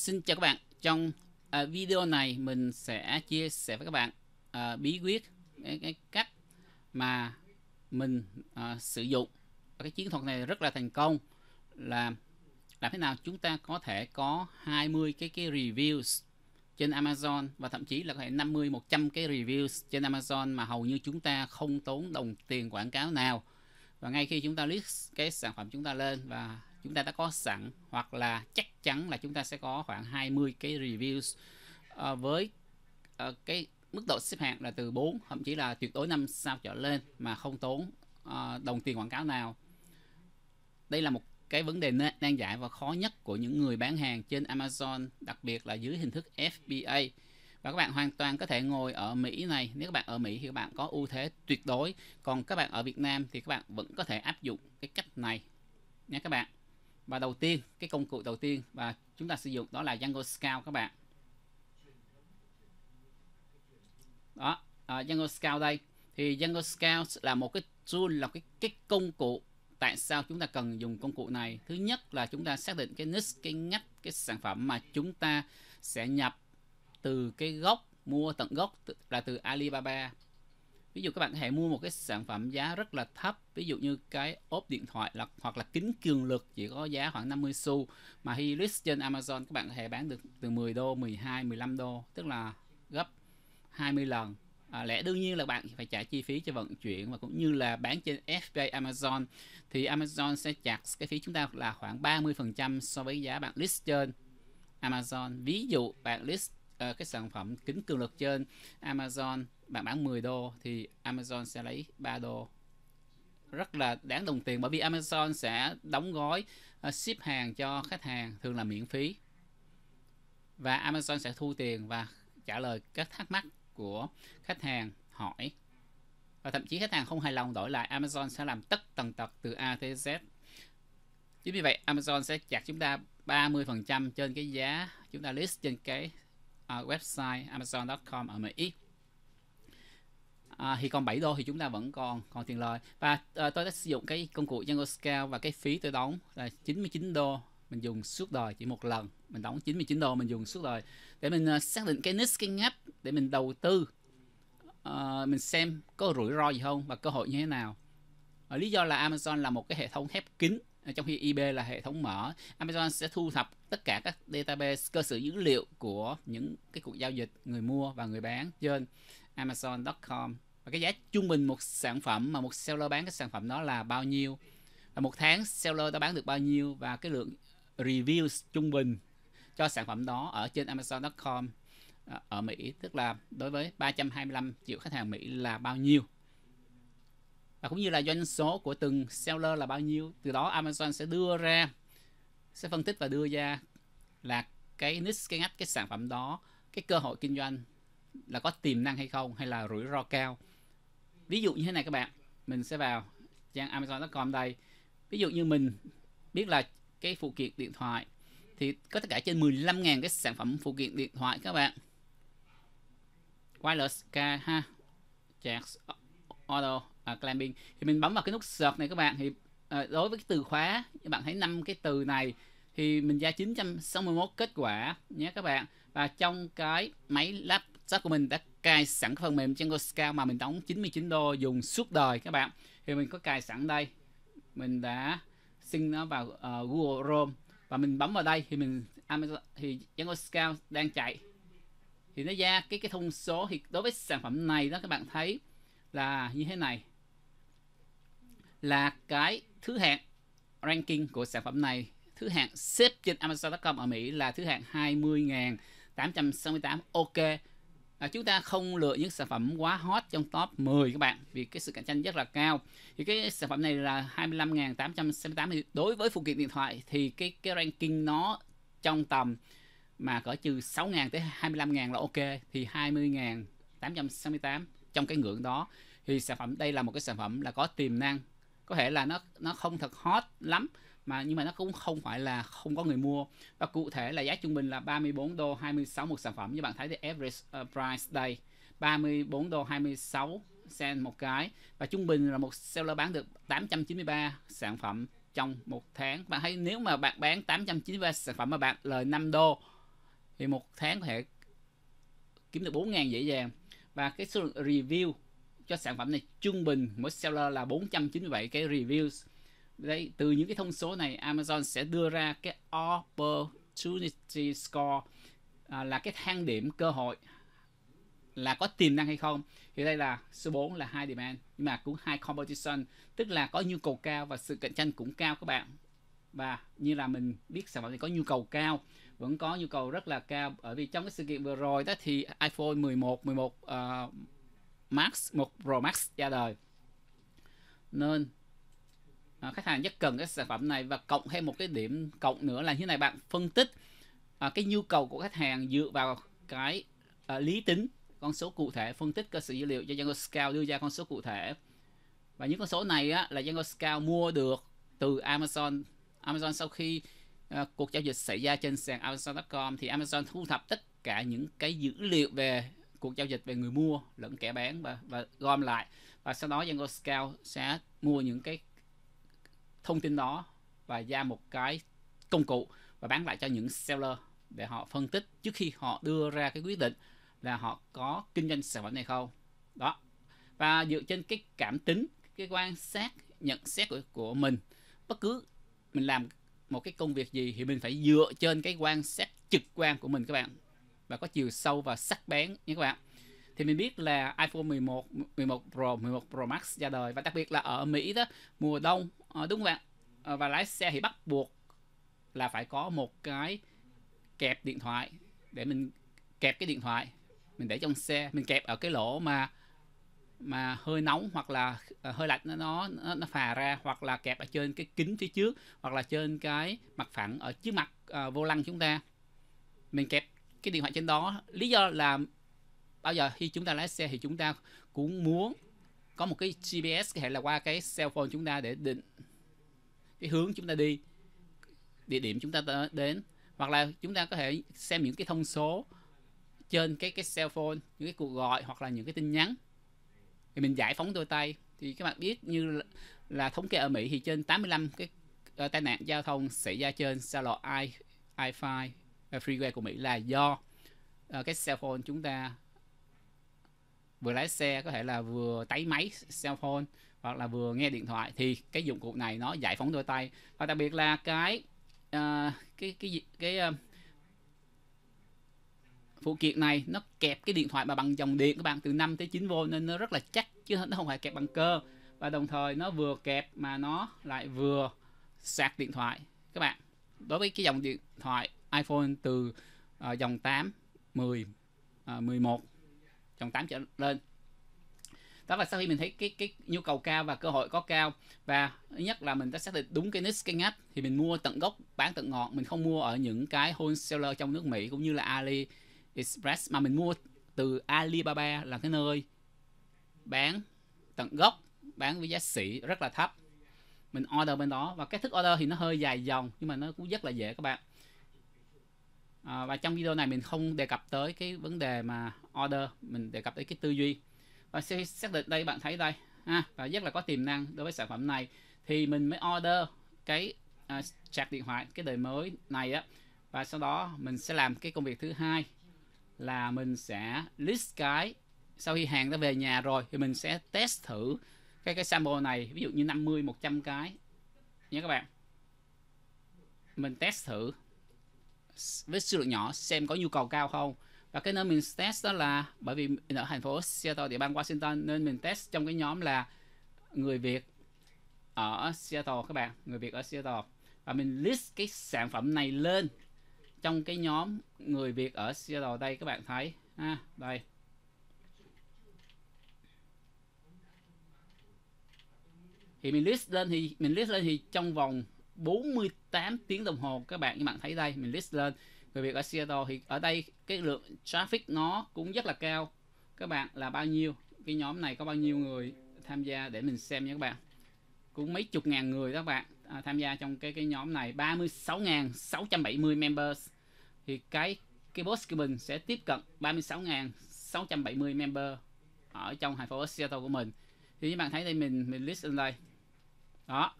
Xin chào các bạn. Trong à, video này mình sẽ chia sẻ với các bạn à, bí quyết cái, cái cách mà mình à, sử dụng cái chiến thuật này rất là thành công là làm thế nào chúng ta có thể có 20 cái cái reviews trên Amazon và thậm chí là có thể 50 100 cái reviews trên Amazon mà hầu như chúng ta không tốn đồng tiền quảng cáo nào. Và ngay khi chúng ta list cái sản phẩm chúng ta lên và chúng ta đã có sẵn hoặc là chắc chắn là chúng ta sẽ có khoảng 20 cái reviews à, với à, cái mức độ xếp hạng là từ 4 thậm chí là tuyệt đối 5 sao trở lên mà không tốn à, đồng tiền quảng cáo nào đây là một cái vấn đề nan giải và khó nhất của những người bán hàng trên Amazon đặc biệt là dưới hình thức FBA và các bạn hoàn toàn có thể ngồi ở Mỹ này nếu các bạn ở Mỹ thì các bạn có ưu thế tuyệt đối còn các bạn ở Việt Nam thì các bạn vẫn có thể áp dụng cái cách này nha các bạn và đầu tiên cái công cụ đầu tiên và chúng ta sử dụng đó là Django Scout các bạn đó à, Django Scout đây thì Django Scout là một cái tool là cái cái công cụ tại sao chúng ta cần dùng công cụ này thứ nhất là chúng ta xác định cái niche cái ngách cái sản phẩm mà chúng ta sẽ nhập từ cái gốc mua tận gốc là từ Alibaba ví dụ các bạn có thể mua một cái sản phẩm giá rất là thấp ví dụ như cái ốp điện thoại là, hoặc là kính cường lực chỉ có giá khoảng 50 xu mà khi list trên Amazon các bạn có thể bán được từ 10 đô 12 15 đô tức là gấp 20 lần à, lẽ đương nhiên là bạn phải trả chi phí cho vận chuyển và cũng như là bán trên FBA Amazon thì Amazon sẽ chặt cái phí chúng ta là khoảng 30% so với giá bạn list trên Amazon ví dụ bạn list Ờ, cái sản phẩm kính cường lực trên Amazon bạn bán 10 đô thì Amazon sẽ lấy 3 đô rất là đáng đồng tiền bởi vì Amazon sẽ đóng gói uh, ship hàng cho khách hàng thường là miễn phí và Amazon sẽ thu tiền và trả lời các thắc mắc của khách hàng hỏi và thậm chí khách hàng không hài lòng đổi lại Amazon sẽ làm tất tần tật từ A tới Z chính vì vậy Amazon sẽ chặt chúng ta 30% trên cái giá chúng ta list trên cái uh, website amazon.com ở Mỹ à, thì còn 7 đô thì chúng ta vẫn còn còn tiền lời và à, tôi đã sử dụng cái công cụ Django Scale và cái phí tôi đóng là 99 đô mình dùng suốt đời chỉ một lần mình đóng 99 đô mình dùng suốt đời để mình uh, xác định cái niche cái ngách để mình đầu tư uh, mình xem có rủi ro gì không và cơ hội như thế nào à, lý do là Amazon là một cái hệ thống khép kín Ờ, trong khi IP là hệ thống mở Amazon sẽ thu thập tất cả các database cơ sở dữ liệu của những cái cuộc giao dịch người mua và người bán trên Amazon.com và cái giá trung bình một sản phẩm mà một seller bán cái sản phẩm đó là bao nhiêu và một tháng seller đã bán được bao nhiêu và cái lượng reviews trung bình cho sản phẩm đó ở trên Amazon.com ờ, ở Mỹ tức là đối với 325 triệu khách hàng Mỹ là bao nhiêu và cũng như là doanh số của từng seller là bao nhiêu từ đó Amazon sẽ đưa ra sẽ phân tích và đưa ra là cái niche cái ngách cái sản phẩm đó cái cơ hội kinh doanh là có tiềm năng hay không hay là rủi ro cao ví dụ như thế này các bạn mình sẽ vào trang amazon.com đây ví dụ như mình biết là cái phụ kiện điện thoại thì có tất cả trên 15.000 cái sản phẩm phụ kiện điện thoại các bạn wireless ca ha Jax auto uh, thì mình bấm vào cái nút search này các bạn thì uh, đối với cái từ khóa các bạn thấy năm cái từ này thì mình ra 961 kết quả nhé các bạn và trong cái máy laptop của mình đã cài sẵn phần mềm Django Scout mà mình đóng 99 đô dùng suốt đời các bạn thì mình có cài sẵn đây mình đã xin nó vào uh, Google Chrome và mình bấm vào đây thì mình Amazon thì Django Scout đang chạy thì nó ra cái cái thông số thì đối với sản phẩm này đó các bạn thấy là như thế này là cái thứ hạng ranking của sản phẩm này thứ hạng xếp trên Amazon.com ở Mỹ là thứ hạng 20.868 ok à, chúng ta không lựa những sản phẩm quá hot trong top 10 các bạn vì cái sự cạnh tranh rất là cao thì cái sản phẩm này là 25.868 đối với phụ kiện điện thoại thì cái cái ranking nó trong tầm mà cỡ trừ 6.000 tới 25.000 là ok thì 20.868 trong cái ngưỡng đó thì sản phẩm đây là một cái sản phẩm là có tiềm năng có thể là nó nó không thật hot lắm mà nhưng mà nó cũng không phải là không có người mua và cụ thể là giá trung bình là 34 đô 26 một sản phẩm như bạn thấy thì average uh, price đây 34 đô 26 sen một cái và trung bình là một seller bán được 893 sản phẩm trong một tháng bạn thấy nếu mà bạn bán 893 sản phẩm mà bạn lời 5 đô thì một tháng có thể kiếm được 4.000 dễ dàng và cái số lượng review cho sản phẩm này trung bình mỗi seller là 497 cái reviews đấy từ những cái thông số này Amazon sẽ đưa ra cái opportunity score à, là cái thang điểm cơ hội là có tiềm năng hay không thì đây là số 4 là high demand nhưng mà cũng hai competition tức là có nhu cầu cao và sự cạnh tranh cũng cao các bạn và như là mình biết sản phẩm này có nhu cầu cao vẫn có nhu cầu rất là cao bởi vì trong cái sự kiện vừa rồi đó thì iPhone 11 11 uh, Max một Pro Max ra đời nên à, khách hàng rất cần cái sản phẩm này và cộng thêm một cái điểm cộng nữa là như này bạn phân tích à, cái nhu cầu của khách hàng dựa vào cái à, lý tính con số cụ thể phân tích cơ sở dữ liệu cho Django Scout đưa ra con số cụ thể và những con số này á, là Django Scout mua được từ Amazon Amazon sau khi à, cuộc giao dịch xảy ra trên sàn Amazon.com thì Amazon thu thập tất cả những cái dữ liệu về cuộc giao dịch về người mua lẫn kẻ bán và, và gom lại và sau đó Django Scout sẽ mua những cái thông tin đó và ra một cái công cụ và bán lại cho những seller để họ phân tích trước khi họ đưa ra cái quyết định là họ có kinh doanh sản phẩm này không đó và dựa trên cái cảm tính cái quan sát nhận xét của, của mình bất cứ mình làm một cái công việc gì thì mình phải dựa trên cái quan sát trực quan của mình các bạn và có chiều sâu và sắc bén nha các bạn thì mình biết là iPhone 11, 11 Pro, 11 Pro Max ra đời và đặc biệt là ở Mỹ đó mùa đông ờ, đúng không bạn ờ, và lái xe thì bắt buộc là phải có một cái kẹp điện thoại để mình kẹp cái điện thoại mình để trong xe mình kẹp ở cái lỗ mà mà hơi nóng hoặc là ờ, hơi lạnh nó nó nó phà ra hoặc là kẹp ở trên cái kính phía trước hoặc là trên cái mặt phẳng ở trước mặt uh, vô lăng chúng ta mình kẹp cái điện thoại trên đó lý do là bao giờ khi chúng ta lái xe thì chúng ta cũng muốn có một cái GPS hay là qua cái cell phone chúng ta để định cái hướng chúng ta đi địa điểm chúng ta đến hoặc là chúng ta có thể xem những cái thông số trên cái cái cell phone những cái cuộc gọi hoặc là những cái tin nhắn thì mình giải phóng đôi tay thì các bạn biết như là, là thống kê ở Mỹ thì trên 85 cái uh, tai nạn giao thông xảy ra trên xa lộ I, I5 Ờ, freeway của Mỹ là do uh, cái cell phone chúng ta vừa lái xe có thể là vừa tái máy cell phone hoặc là vừa nghe điện thoại thì cái dụng cụ này nó giải phóng đôi tay và đặc biệt là cái uh, cái cái cái, cái uh, phụ kiện này nó kẹp cái điện thoại mà bằng dòng điện các bạn từ 5 tới 9 v nên nó rất là chắc chứ nó không phải kẹp bằng cơ và đồng thời nó vừa kẹp mà nó lại vừa sạc điện thoại các bạn đối với cái dòng điện thoại iPhone từ uh, dòng 8, 10, uh, 11 dòng 8 trở lên đó là sau khi mình thấy cái cái nhu cầu cao và cơ hội có cao và nhất là mình đã xác định đúng cái niche cái ngách thì mình mua tận gốc bán tận ngọt mình không mua ở những cái wholesaler trong nước Mỹ cũng như là AliExpress mà mình mua từ Alibaba là cái nơi bán tận gốc bán với giá sỉ rất là thấp mình order bên đó và cách thức order thì nó hơi dài dòng nhưng mà nó cũng rất là dễ các bạn à, và trong video này mình không đề cập tới cái vấn đề mà order mình đề cập tới cái tư duy và sẽ xác định đây bạn thấy đây ha, và rất là có tiềm năng đối với sản phẩm này thì mình mới order cái à, sạc điện thoại cái đời mới này á và sau đó mình sẽ làm cái công việc thứ hai là mình sẽ list cái sau khi hàng đã về nhà rồi thì mình sẽ test thử cái cái sample này ví dụ như 50 100 cái nhớ các bạn mình test thử với số lượng nhỏ xem có nhu cầu cao không và cái nơi mình test đó là bởi vì mình ở thành phố Seattle địa bang Washington nên mình test trong cái nhóm là người Việt ở Seattle các bạn người Việt ở Seattle và mình list cái sản phẩm này lên trong cái nhóm người Việt ở Seattle đây các bạn thấy ha à, đây thì mình list lên thì mình list lên thì trong vòng 48 tiếng đồng hồ các bạn như bạn thấy đây mình list lên về việc ở Seattle thì ở đây cái lượng traffic nó cũng rất là cao các bạn là bao nhiêu cái nhóm này có bao nhiêu người tham gia để mình xem nha các bạn cũng mấy chục ngàn người các bạn à, tham gia trong cái cái nhóm này 36.670 members thì cái cái boss của mình sẽ tiếp cận 36.670 member ở trong thành phố Seattle của mình thì các bạn thấy đây mình mình list lên đây đó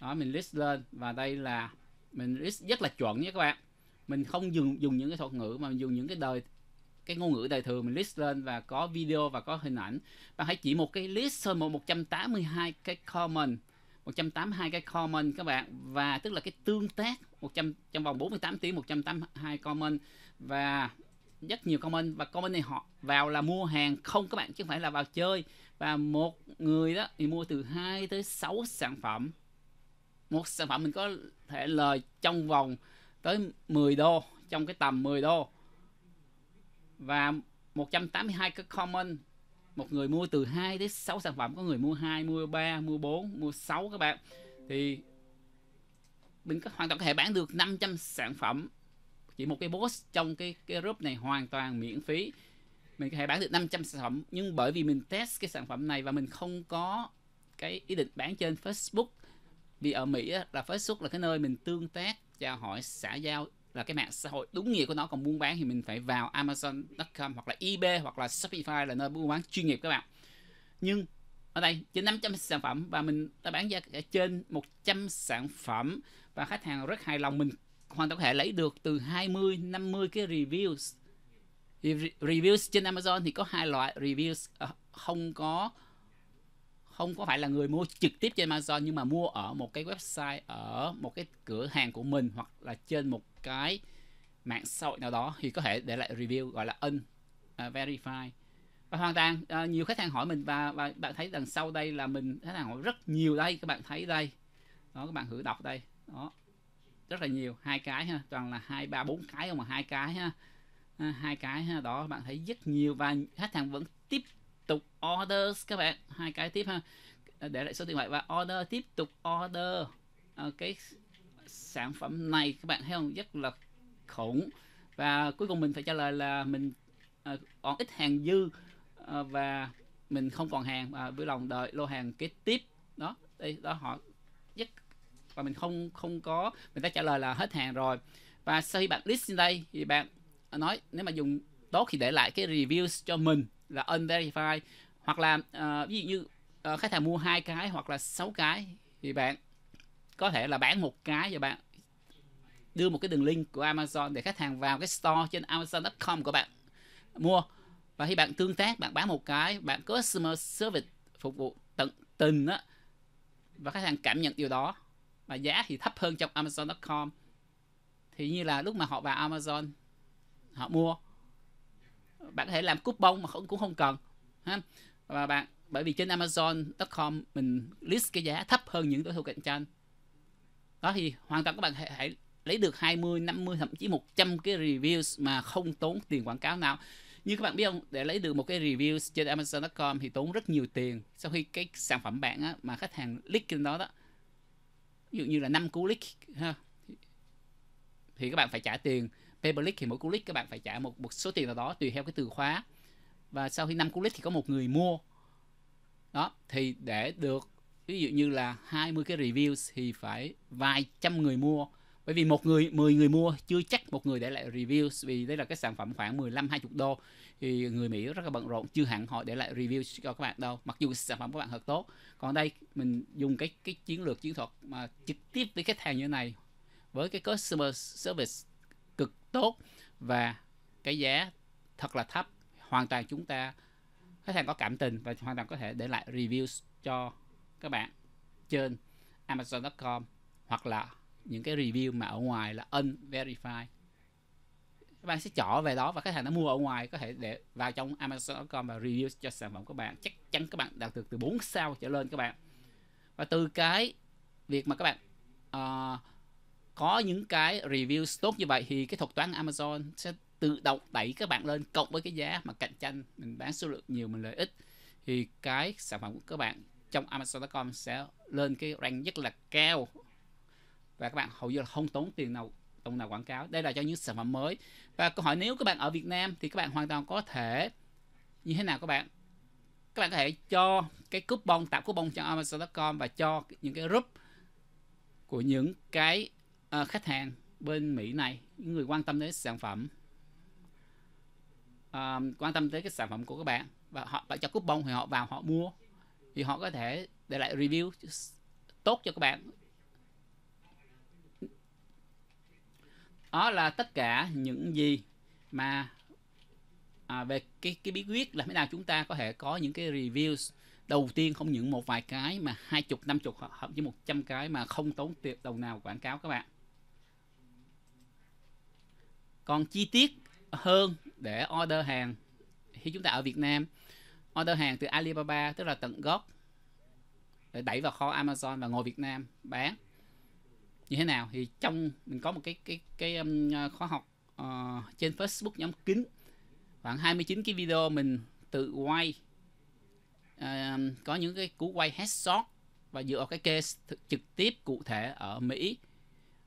đó mình list lên và đây là mình list rất là chuẩn nhé các bạn mình không dùng dùng những cái thuật ngữ mà mình dùng những cái đời cái ngôn ngữ đời thường mình list lên và có video và có hình ảnh và hãy chỉ một cái list thôi một 182 cái comment 182 cái comment các bạn và tức là cái tương tác 100 trong vòng 48 tiếng 182 comment và rất nhiều comment và comment này họ vào là mua hàng không các bạn chứ không phải là vào chơi và một người đó thì mua từ 2 tới 6 sản phẩm một sản phẩm mình có thể lời trong vòng tới 10 đô trong cái tầm 10 đô và 182 cái comment một người mua từ 2 đến 6 sản phẩm có người mua 2 mua 3 mua 4 mua 6 các bạn thì mình có hoàn toàn có thể bán được 500 sản phẩm chỉ một cái post trong cái, cái group này hoàn toàn miễn phí mình có thể bán được 500 sản phẩm nhưng bởi vì mình test cái sản phẩm này và mình không có cái ý định bán trên Facebook vì ở mỹ á, là facebook là cái nơi mình tương tác trao hỏi xã giao là cái mạng xã hội đúng nghĩa của nó còn buôn bán thì mình phải vào amazon.com hoặc là ebay hoặc là shopify là nơi buôn bán chuyên nghiệp các bạn nhưng ở đây trên 500 sản phẩm và mình đã bán ra trên 100 sản phẩm và khách hàng rất hài lòng mình hoàn toàn có thể lấy được từ 20 50 cái reviews reviews trên Amazon thì có hai loại reviews ờ, không có không có phải là người mua trực tiếp trên Amazon nhưng mà mua ở một cái website ở một cái cửa hàng của mình hoặc là trên một cái mạng xã hội nào đó thì có thể để lại review gọi là un uh, verify và hoàn toàn uh, nhiều khách hàng hỏi mình và, và bạn thấy đằng sau đây là mình khách hàng hỏi rất nhiều đây các bạn thấy đây đó các bạn thử đọc đây đó rất là nhiều hai cái ha toàn là hai ba bốn cái không mà hai cái ha à, hai cái ha đó bạn thấy rất nhiều và khách hàng vẫn tiếp tục orders các bạn hai cái tiếp ha để lại số điện thoại và order tiếp tục order ờ, cái sản phẩm này các bạn thấy không rất là khủng và cuối cùng mình phải trả lời là mình ờ, còn ít hàng dư ờ, và mình không còn hàng và vui lòng đợi lô hàng kế tiếp đó đây đó họ rất và mình không không có mình đã trả lời là hết hàng rồi và sau khi bạn list trên đây thì bạn nói nếu mà dùng tốt thì để lại cái reviews cho mình là unverified hoặc là uh, ví dụ như uh, khách hàng mua hai cái hoặc là sáu cái thì bạn có thể là bán một cái và bạn đưa một cái đường link của Amazon để khách hàng vào cái store trên Amazon.com của bạn mua và khi bạn tương tác bạn bán một cái bạn customer service phục vụ tận tình á và khách hàng cảm nhận điều đó và giá thì thấp hơn trong Amazon.com thì như là lúc mà họ vào Amazon họ mua bạn có thể làm coupon mà không, cũng không cần ha và bạn bởi vì trên Amazon.com mình list cái giá thấp hơn những đối thủ cạnh tranh đó thì hoàn toàn các bạn hãy, lấy được 20, 50 thậm chí 100 cái reviews mà không tốn tiền quảng cáo nào như các bạn biết không để lấy được một cái review trên Amazon.com thì tốn rất nhiều tiền sau khi cái sản phẩm bạn á, mà khách hàng click trên đó đó ví dụ như là 5 cú click ha thì các bạn phải trả tiền pay per click thì mỗi cú click các bạn phải trả một một số tiền nào đó tùy theo cái từ khóa và sau khi năm cú click thì có một người mua đó thì để được ví dụ như là 20 cái reviews thì phải vài trăm người mua bởi vì một người 10 người mua chưa chắc một người để lại reviews vì đây là cái sản phẩm khoảng 15 20 đô thì người Mỹ rất là bận rộn chưa hẳn họ để lại review cho các bạn đâu mặc dù sản phẩm của bạn thật tốt còn đây mình dùng cái cái chiến lược chiến thuật mà trực tiếp với khách hàng như này với cái customer service cực tốt và cái giá thật là thấp hoàn toàn chúng ta khách hàng có cảm tình và hoàn toàn có thể để lại reviews cho các bạn trên Amazon.com hoặc là những cái review mà ở ngoài là unverified các bạn sẽ chọn về đó và khách hàng đã mua ở ngoài có thể để vào trong Amazon.com và review cho sản phẩm của bạn chắc chắn các bạn đạt được từ 4 sao trở lên các bạn và từ cái việc mà các bạn uh, có những cái review tốt như vậy thì cái thuật toán Amazon sẽ tự động đẩy các bạn lên cộng với cái giá mà cạnh tranh mình bán số lượng nhiều mình lợi ích thì cái sản phẩm của các bạn trong Amazon.com sẽ lên cái rank rất là cao và các bạn hầu như là không tốn tiền nào đồng nào quảng cáo đây là cho những sản phẩm mới và câu hỏi nếu các bạn ở Việt Nam thì các bạn hoàn toàn có thể như thế nào các bạn các bạn có thể cho cái coupon tạo coupon cho Amazon.com và cho những cái group của những cái à, khách hàng bên Mỹ này những người quan tâm đến sản phẩm à, quan tâm tới cái sản phẩm của các bạn và họ bạn cho coupon thì họ vào họ mua thì họ có thể để lại review tốt cho các bạn đó là tất cả những gì mà à, về cái cái bí quyết là thế nào chúng ta có thể có những cái reviews đầu tiên không những một vài cái mà hai chục năm chục thậm chí một trăm cái mà không tốn tiền đồng nào quảng cáo các bạn còn chi tiết hơn để order hàng khi chúng ta ở Việt Nam order hàng từ Alibaba tức là tận gốc để đẩy vào kho Amazon và ngồi Việt Nam bán như thế nào thì trong mình có một cái cái cái um, khóa học uh, trên Facebook nhóm kín khoảng 29 cái video mình tự quay uh, có những cái cú quay headshot và dựa vào cái case thực, trực tiếp cụ thể ở Mỹ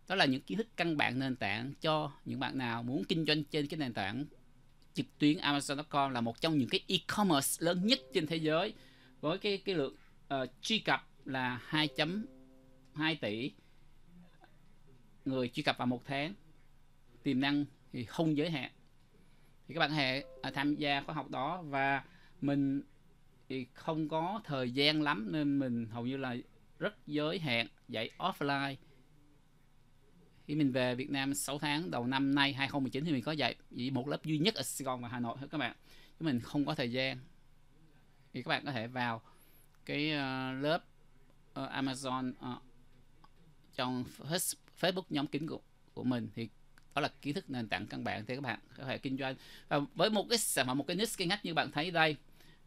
đó là những kiến thức căn bản nền tảng cho những bạn nào muốn kinh doanh trên cái nền tảng trực tuyến Amazon.com là một trong những cái e-commerce lớn nhất trên thế giới với cái cái lượng uh, truy cập là 2.2 tỷ người truy cập vào một tháng tiềm năng thì không giới hạn thì các bạn hệ à, tham gia khóa học đó và mình thì không có thời gian lắm nên mình hầu như là rất giới hạn dạy offline khi mình về Việt Nam 6 tháng đầu năm nay 2019 thì mình có dạy chỉ một lớp duy nhất ở Sài Gòn và Hà Nội thôi các bạn chứ mình không có thời gian thì các bạn có thể vào cái uh, lớp uh, Amazon uh, trong Facebook nhóm kính của, của mình thì đó là kiến thức nền tảng căn bản thì các bạn có thể kinh doanh và với một cái sản phẩm một cái niche kinh ngách như bạn thấy đây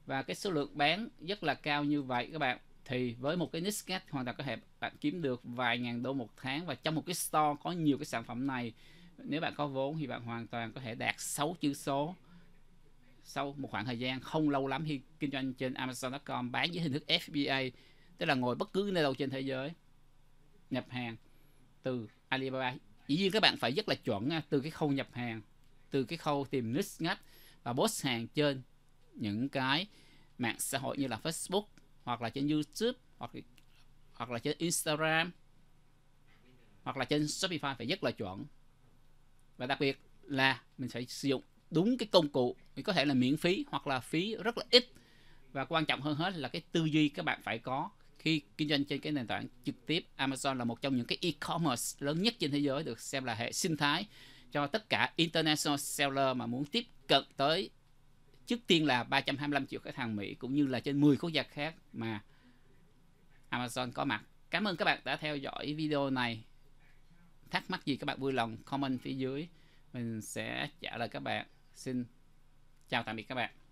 và cái số lượng bán rất là cao như vậy các bạn thì với một cái niche sketch hoàn toàn có thể bạn kiếm được vài ngàn đô một tháng và trong một cái store có nhiều cái sản phẩm này nếu bạn có vốn thì bạn hoàn toàn có thể đạt 6 chữ số sau một khoảng thời gian không lâu lắm khi kinh doanh trên Amazon.com bán dưới hình thức FBA tức là ngồi bất cứ nơi đâu trên thế giới nhập hàng từ Alibaba dĩ nhiên các bạn phải rất là chuẩn từ cái khâu nhập hàng từ cái khâu tìm niche ngách và post hàng trên những cái mạng xã hội như là Facebook hoặc là trên YouTube hoặc hoặc là trên Instagram hoặc là trên Shopify phải rất là chuẩn và đặc biệt là mình phải sử dụng đúng cái công cụ thì có thể là miễn phí hoặc là phí rất là ít và quan trọng hơn hết là cái tư duy các bạn phải có khi kinh doanh trên cái nền tảng trực tiếp Amazon là một trong những cái e-commerce lớn nhất trên thế giới được xem là hệ sinh thái cho tất cả international seller mà muốn tiếp cận tới trước tiên là 325 triệu khách hàng Mỹ cũng như là trên 10 quốc gia khác mà Amazon có mặt. Cảm ơn các bạn đã theo dõi video này. Thắc mắc gì các bạn vui lòng comment phía dưới. Mình sẽ trả lời các bạn. Xin chào tạm biệt các bạn.